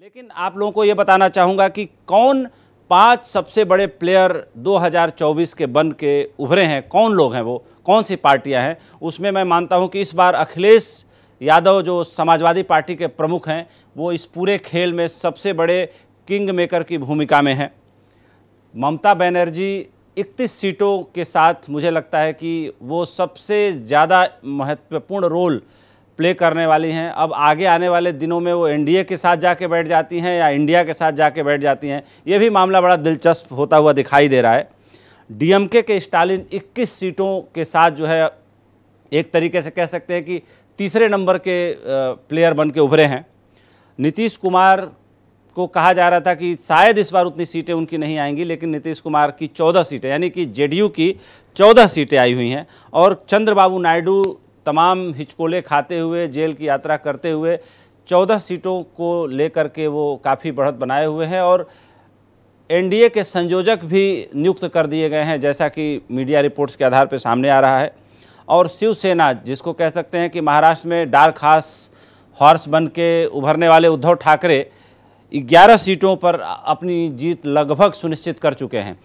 लेकिन आप लोगों को ये बताना चाहूँगा कि कौन पांच सबसे बड़े प्लेयर 2024 के बन के उभरे हैं कौन लोग हैं वो कौन सी पार्टियां हैं उसमें मैं मानता हूं कि इस बार अखिलेश यादव जो समाजवादी पार्टी के प्रमुख हैं वो इस पूरे खेल में सबसे बड़े किंग मेकर की भूमिका में हैं ममता बनर्जी 31 सीटों के साथ मुझे लगता है कि वो सबसे ज़्यादा महत्वपूर्ण रोल प्ले करने वाली हैं अब आगे आने वाले दिनों में वो एनडीए के साथ जाके बैठ जाती हैं या इंडिया के साथ जाके बैठ जाती हैं ये भी मामला बड़ा दिलचस्प होता हुआ दिखाई दे रहा है डीएमके के स्टालिन 21 सीटों के साथ जो है एक तरीके से कह सकते हैं कि तीसरे नंबर के प्लेयर बन के उभरे हैं नीतीश कुमार को कहा जा रहा था कि शायद इस बार उतनी सीटें उनकी नहीं आएंगी लेकिन नीतीश कुमार की चौदह सीटें यानी कि जेडीयू की चौदह सीटें आई हुई हैं और चंद्रबाबू नायडू तमाम हिचकोले खाते हुए जेल की यात्रा करते हुए चौदह सीटों को लेकर के वो काफ़ी बढ़त बनाए हुए हैं और एनडीए के संयोजक भी नियुक्त कर दिए गए हैं जैसा कि मीडिया रिपोर्ट्स के आधार पर सामने आ रहा है और शिवसेना जिसको कह सकते हैं कि महाराष्ट्र में डार्क हास हॉर्स बन के उभरने वाले उद्धव ठाकरे 11 सीटों पर अपनी जीत लगभग सुनिश्चित कर चुके हैं